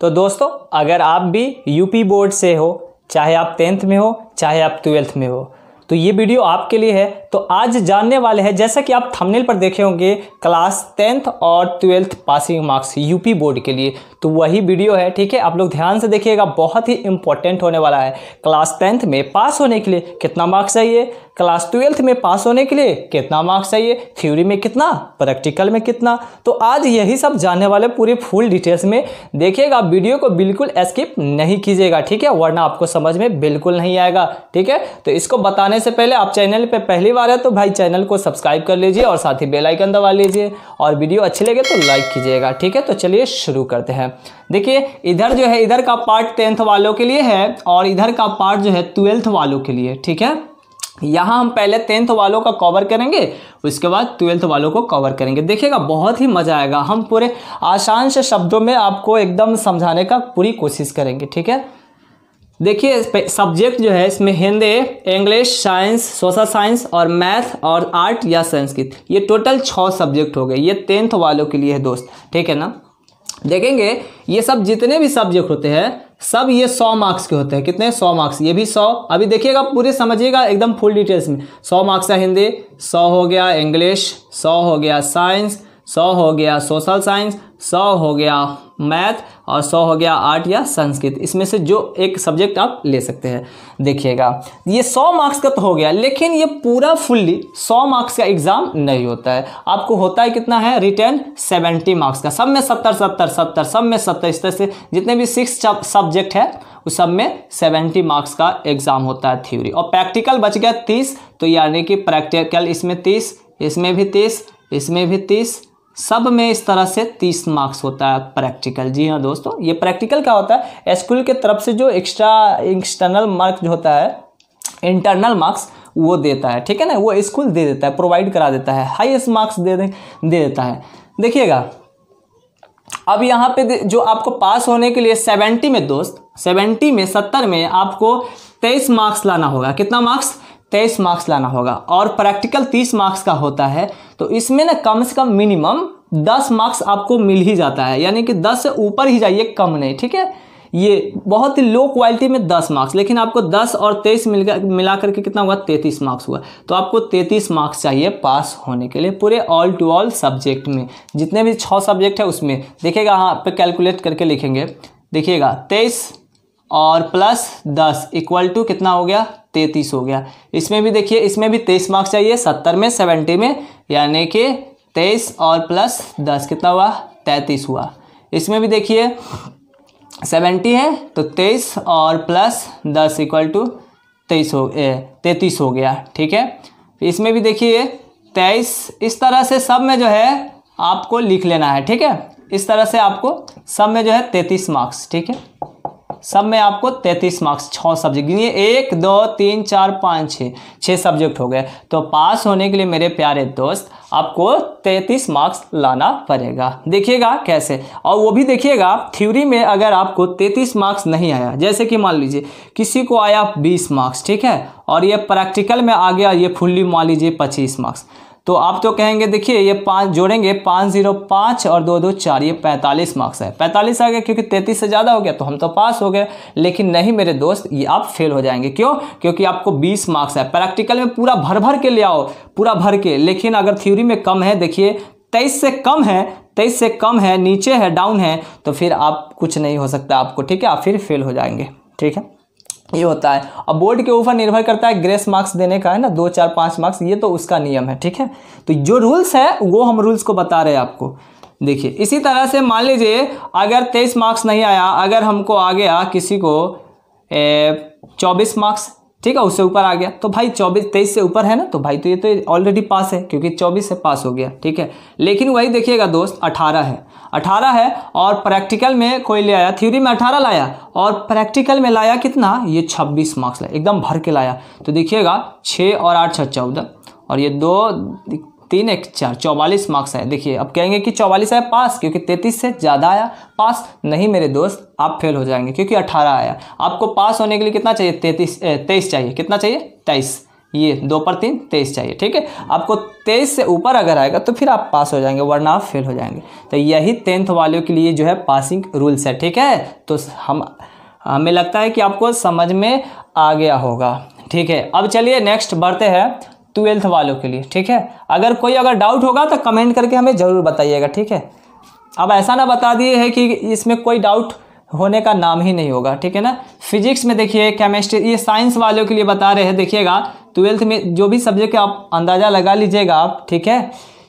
तो दोस्तों अगर आप भी यूपी बोर्ड से हो चाहे आप टेंथ में हो चाहे आप ट्वेल्थ में हो तो ये वीडियो आपके लिए है तो आज जानने वाले हैं जैसा कि आप थंबनेल पर देखे होंगे क्लास टेंथ और twelfth passing marks UP board के लिए तो वही वीडियो है ठीक है आप लोग ध्यान से देखिएगा बहुत ही इंपॉर्टेंट होने वाला है क्लास टेंथ में पास होने के लिए कितना मार्क्स चाहिए क्लास ट्वेल्थ में पास होने के लिए कितना मार्क्स चाहिए थ्योरी में कितना प्रैक्टिकल में कितना तो आज यही सब जानने वाले पूरी फुल डिटेल्स में देखिएगा वीडियो को बिल्कुल स्किप नहीं कीजिएगा ठीक है वरना आपको समझ में बिल्कुल नहीं आएगा ठीक है तो इसको बताने से पहले आप चैनल पर पहली बार है तो भाई चैनल को सब्सक्राइब कर लीजिए और साथ ही बेलाइकन दबा लीजिए और वीडियो अच्छी लगे तो लाइक कीजिएगा ठीक है तो चलिए शुरू करते हैं देखिए इधर जो है इधर का पार्ट टेंथ वालों के लिए है और इधर का पार्ट जो है ट्वेल्थ वालों के लिए ठीक है यहाँ हम पहले टेंथ वालों का कवर करेंगे उसके बाद ट्वेल्थ वालों को कवर करेंगे देखिएगा बहुत ही मज़ा आएगा हम पूरे आसान से शब्दों में आपको एकदम समझाने का पूरी कोशिश करेंगे ठीक है देखिए सब्जेक्ट जो है इसमें Hindi English science social science और मैथ और आर्ट या संस्कृत ये टोटल छः सब्जेक्ट हो गए ये टेंथ वालों के लिए है दोस्त ठीक है ना देखेंगे ये सब जितने भी सब्जेक्ट होते हैं सब ये सौ मार्क्स के होते हैं कितने सौ मार्क्स ये भी सौ अभी देखिएगा पूरे समझिएगा एकदम फुल डिटेल्स में सौ मार्क्स है हिंदी सौ हो गया इंग्लिश सौ हो गया साइंस सौ हो गया सोशल साइंस सौ हो गया मैथ और सौ हो गया आर्ट या संस्कृत इसमें से जो एक सब्जेक्ट आप ले सकते हैं देखिएगा ये सौ मार्क्स का तो हो गया लेकिन ये पूरा फुल्ली सौ मार्क्स का एग्ज़ाम नहीं होता है आपको होता है कितना है रिटर्न सेवेंटी मार्क्स का सब में सत्तर सत्तर सत्तर सब में सत्तर इस तरह से जितने भी सिक्स सब्जेक्ट है उस सब में सेवेंटी मार्क्स का एग्ज़ाम होता है थ्योरी और प्रैक्टिकल बच गया तीस तो यानी कि प्रैक्टिकल इसमें तीस इसमें भी तीस इसमें भी तीस सब में इस तरह से तीस मार्क्स होता है प्रैक्टिकल जी हाँ दोस्तों ये प्रैक्टिकल क्या होता है स्कूल के तरफ से जो एक्स्ट्रा एक्सटर्नल मार्क्स जो होता है इंटरनल मार्क्स वो देता है ठीक है ना वो स्कूल दे देता है प्रोवाइड करा देता है हाईएस्ट मार्क्स दे दे दे देता है देखिएगा अब यहाँ पे जो आपको पास होने के लिए सेवेंटी में दोस्त सेवेंटी में सत्तर में आपको तेईस मार्क्स लाना होगा कितना मार्क्स तेईस मार्क्स लाना होगा और प्रैक्टिकल तीस मार्क्स का होता है तो इसमें ना कम से कम मिनिमम दस मार्क्स आपको मिल ही जाता है यानी कि दस से ऊपर ही जाइए कम नहीं ठीक है ये बहुत ही लो क्वालिटी में दस मार्क्स लेकिन आपको दस और तेईस मिल मिला करके कितना हुआ 33 मार्क्स हुआ तो आपको 33 मार्क्स चाहिए पास होने के लिए पूरे ऑल टू ऑल सब्जेक्ट में जितने भी छः सब्जेक्ट है उसमें देखिएगा हाँ आप कैलकुलेट करके लिखेंगे देखिएगा तेईस और प्लस दस इक्वल टू कितना हो गया तैतीस हो गया इसमें भी देखिए इसमें भी तेईस मार्क्स चाहिए सत्तर में सेवेंटी में यानी कि तेईस और प्लस दस कितना हुआ तैंतीस हुआ इसमें भी देखिए सेवेंटी है तो तेईस और प्लस दस इक्वल टू तेईस हो तैंतीस हो गया ठीक है इसमें भी देखिए तेईस इस तरह से सब में जो है आपको लिख लेना है ठीक है इस तरह से आपको सब में जो है तैंतीस मार्क्स ठीक है सब में आपको 33 मार्क्स छः सब्जेक्ट गिनिए एक दो तीन चार पाँच छः छः सब्जेक्ट हो गए तो पास होने के लिए मेरे प्यारे दोस्त आपको 33 मार्क्स लाना पड़ेगा देखिएगा कैसे और वो भी देखिएगा थ्योरी में अगर आपको 33 मार्क्स नहीं आया जैसे कि मान लीजिए किसी को आया 20 मार्क्स ठीक है और ये प्रैक्टिकल में आ गया ये फुल्ली मान लीजिए पच्चीस मार्क्स तो आप तो कहेंगे देखिए ये पाँच जोड़ेंगे पाँच जीरो पाँच और दो दो चार ये पैंतालीस मार्क्स है पैंतालीस आ गया क्योंकि तैंतीस से ज़्यादा हो गया तो हम तो पास हो गए लेकिन नहीं मेरे दोस्त ये आप फेल हो जाएंगे क्यों क्योंकि आपको बीस मार्क्स है प्रैक्टिकल में पूरा भर भर के ले आओ पूरा भर के लेकिन अगर थ्योरी में कम है देखिए तेईस से कम है तेईस से कम है नीचे है डाउन है तो फिर आप कुछ नहीं हो सकता आपको ठीक है आप फिर फेल हो जाएंगे ठीक है ये होता है और बोर्ड के ऊपर निर्भर करता है ग्रेस मार्क्स देने का है ना दो चार पाँच मार्क्स ये तो उसका नियम है ठीक है तो जो रूल्स है वो हम रूल्स को बता रहे हैं आपको देखिए इसी तरह से मान लीजिए अगर तेईस मार्क्स नहीं आया अगर हमको आ गया किसी को चौबीस मार्क्स ठीक है उससे ऊपर आ गया तो भाई चौबीस तेईस से ऊपर है ना तो भाई तो ये तो ऑलरेडी पास है क्योंकि चौबीस से पास हो गया ठीक है लेकिन वही देखिएगा दोस्त अठारह है अठारह है और प्रैक्टिकल में कोई ले आया थ्योरी में अठारह लाया और प्रैक्टिकल में लाया कितना ये छब्बीस मार्क्स लाया एकदम भर के लाया तो देखिएगा छः और आठ छः चौदह और ये दो तीन एक चार चौवालीस मार्क्स आए देखिए अब कहेंगे कि चौवालीस आए पास क्योंकि तैंतीस से ज़्यादा आया पास नहीं मेरे दोस्त आप फेल हो जाएंगे क्योंकि अठारह आया आपको पास होने के लिए कितना चाहिए तैंतीस तेईस चाहिए कितना चाहिए तेईस ये दो पर तीन तेईस चाहिए ठीक है आपको तेईस से ऊपर अगर आएगा तो फिर आप पास हो जाएंगे वरना आप फेल हो जाएंगे तो यही टेंथ वालों के लिए जो है पासिंग रूल्स है ठीक है तो हम हमें लगता है कि आपको समझ में आ गया होगा ठीक है अब चलिए नेक्स्ट बढ़ते हैं ट्वेल्थ वालों के लिए ठीक है अगर कोई अगर डाउट होगा तो कमेंट करके हमें ज़रूर बताइएगा ठीक है अब ऐसा ना बता दिए है कि इसमें कोई डाउट होने का नाम ही नहीं होगा ठीक है ना फिजिक्स में देखिए केमिस्ट्री ये साइंस वालों के लिए बता रहे हैं देखिएगा ट्वेल्थ में जो भी सब्जेक्ट आप अंदाज़ा लगा लीजिएगा आप ठीक है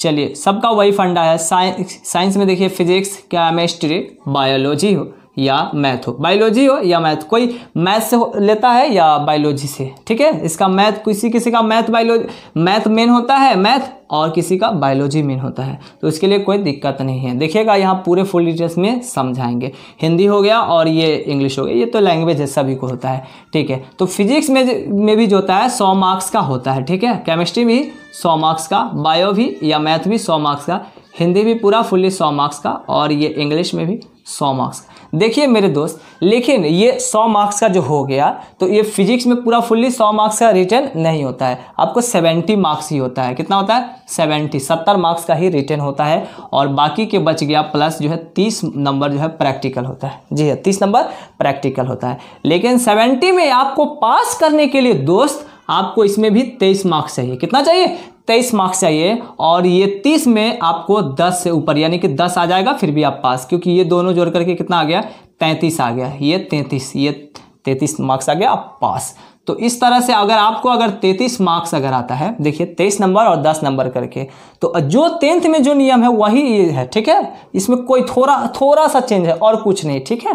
चलिए सबका वही फंडा है साइंस साइंस में देखिए फिजिक्स केमिस्ट्री बायोलॉजी या मैथ हो बायोलॉजी हो या मैथ कोई मैथ से लेता है या बायोलॉजी से ठीक है इसका मैथ किसी किसी का मैथ बायोलॉजी मैथ मेन होता है मैथ और किसी का बायोलॉजी मेन होता है तो इसके लिए कोई दिक्कत नहीं है देखिएगा यहाँ पूरे फुल डिटेल्स में समझाएंगे हिंदी हो गया और ये इंग्लिश हो गया ये तो लैंग्वेज है सभी को होता है ठीक है तो फिजिक्स में में भी जो होता है सौ मार्क्स का होता है ठीक है केमिस्ट्री भी सौ मार्क्स का बायो भी या मैथ भी सौ मार्क्स का हिंदी भी पूरा फुल्ली सौ मार्क्स का और ये इंग्लिश में भी सौ मार्क्स देखिए मेरे दोस्त लेकिन ये सौ मार्क्स का जो हो गया तो ये फिजिक्स में पूरा फुल्ली सौ मार्क्स का रिटर्न नहीं होता है आपको सेवेंटी मार्क्स ही होता है कितना होता है सेवेंटी सत्तर मार्क्स का ही रिटर्न होता है और बाकी के बच गया प्लस जो है तीस नंबर जो है प्रैक्टिकल होता है जी है हाँ, तीस नंबर प्रैक्टिकल होता है लेकिन सेवेंटी में आपको पास करने के लिए दोस्त आपको इसमें भी तेईस मार्क्स चाहिए कितना चाहिए तेईस मार्क्स चाहिए और ये तीस में आपको दस से ऊपर यानी कि दस आ जाएगा फिर भी आप पास क्योंकि ये दोनों जोड़ करके कितना आ गया तैंतीस आ गया ये तैंतीस ये तैंतीस मार्क्स आ गया आप पास तो इस तरह से अगर आपको अगर 33 मार्क्स अगर आता है देखिए 23 नंबर और 10 नंबर करके तो जो टेंथ में जो नियम है वही ये है ठीक है इसमें कोई थोड़ा थोड़ा सा चेंज है और कुछ नहीं ठीक है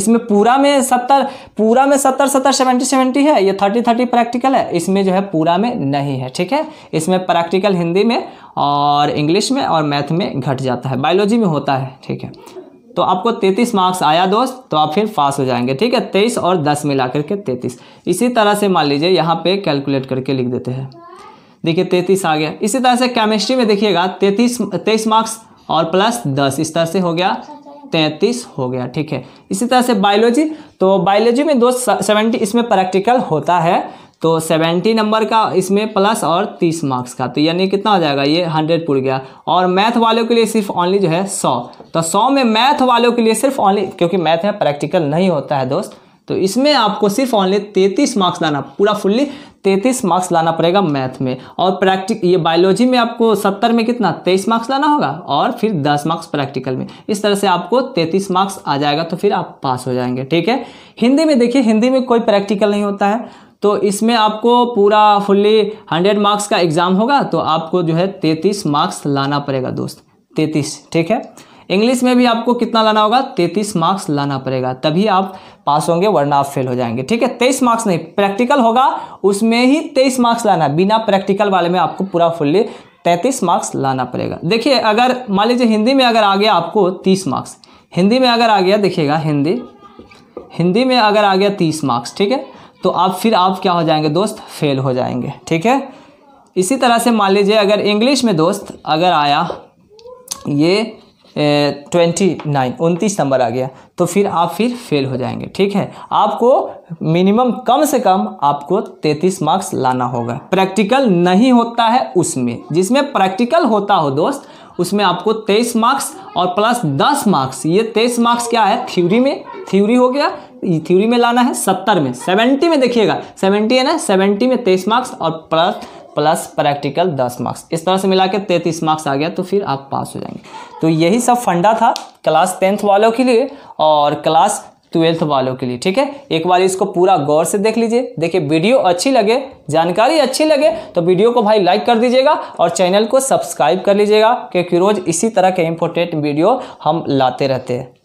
इसमें पूरा में सत्तर पूरा में सत्तर सत्तर सेवेंटी सेवेंटी है ये थर्टी थर्टी प्रैक्टिकल है इसमें जो है पूरा में नहीं है ठीक है इसमें प्रैक्टिकल हिंदी में और इंग्लिश में और मैथ में घट जाता है बायोलॉजी में होता है ठीक है तो आपको तैतीस मार्क्स आया दोस्त तो आप फिर पास हो जाएंगे ठीक है तेईस और दस मिला करके तैतीस इसी तरह से मान लीजिए यहाँ पे कैलकुलेट करके लिख देते हैं देखिए तैतीस आ गया इसी तरह से केमिस्ट्री में देखिएगा तैतीस तेईस मार्क्स और प्लस दस इस तरह से हो गया तैंतीस हो गया ठीक है इसी तरह से बायोलॉजी तो बायोलॉजी में दोस्त सेवेंटी इसमें प्रैक्टिकल होता है तो सेवेंटी नंबर का इसमें प्लस और तीस मार्क्स का तो यानी कितना हो जाएगा ये हंड्रेड पुर गया और मैथ वालों के लिए सिर्फ ओनली जो है सौ तो सौ में मैथ वालों के लिए सिर्फ ओनली क्योंकि मैथ में प्रैक्टिकल नहीं होता है दोस्त तो इसमें आपको सिर्फ ओनली तैतीस मार्क्स लाना पूरा फुल्ली तैतीस मार्क्स लाना पड़ेगा मैथ में और प्रैक्टिक ये बायोलॉजी में आपको सत्तर में कितना तेईस मार्क्स लाना होगा और फिर दस मार्क्स प्रैक्टिकल में इस तरह से आपको तैतीस मार्क्स आ जाएगा तो फिर आप पास हो जाएंगे ठीक है हिंदी में देखिए हिंदी में कोई प्रैक्टिकल नहीं होता है तो इसमें आपको पूरा फुल्ली हंड्रेड मार्क्स का एग्ज़ाम होगा तो आपको जो है तैंतीस मार्क्स लाना पड़ेगा दोस्त तैंतीस ठीक है इंग्लिश में भी आपको कितना लाना होगा तैतीस मार्क्स लाना पड़ेगा तभी आप पास होंगे वरना आप फेल हो जाएंगे ठीक है तेईस मार्क्स नहीं प्रैक्टिकल होगा उसमें ही तेईस मार्क्स लाना बिना प्रैक्टिकल वाले में आपको पूरा फुल्ली तैंतीस मार्क्स लाना पड़ेगा देखिए अगर मान लीजिए हिंदी में अगर आ गया आपको तीस मार्क्स हिंदी में अगर आ गया देखिएगा हिंदी हिंदी में अगर आ गया तीस मार्क्स ठीक है तो आप फिर आप क्या हो जाएंगे दोस्त फेल हो जाएंगे ठीक है इसी तरह से मान लीजिए अगर इंग्लिश में दोस्त अगर आया ये ट्वेंटी नाइन उनतीस नंबर आ गया तो फिर आप फिर फेल हो जाएंगे ठीक है आपको मिनिमम कम से कम आपको तैंतीस मार्क्स लाना होगा प्रैक्टिकल नहीं होता है उसमें जिसमें प्रैक्टिकल होता हो दोस्त उसमें आपको तेईस मार्क्स और प्लस दस मार्क्स ये तेईस मार्क्स क्या है थ्योरी में थ्योरी हो गया थ्योरी में लाना है सत्तर में सेवेंटी में देखिएगा सेवेंटी है ना सेवेंटी में तेईस मार्क्स और प्लस प्लस प्रैक्टिकल दस मार्क्स इस तरह से मिला के तैंतीस मार्क्स आ गया तो फिर आप पास हो जाएंगे तो यही सब फंडा था क्लास टेंथ वालों के लिए और क्लास ट्वेल्थ वालों के लिए ठीक है एक बार इसको पूरा गौर से देख लीजिए देखिए वीडियो अच्छी लगे जानकारी अच्छी लगे तो वीडियो को भाई लाइक कर दीजिएगा और चैनल को सब्सक्राइब कर लीजिएगा क्योंकि रोज़ इसी तरह के इम्पोर्टेंट वीडियो हम लाते रहते हैं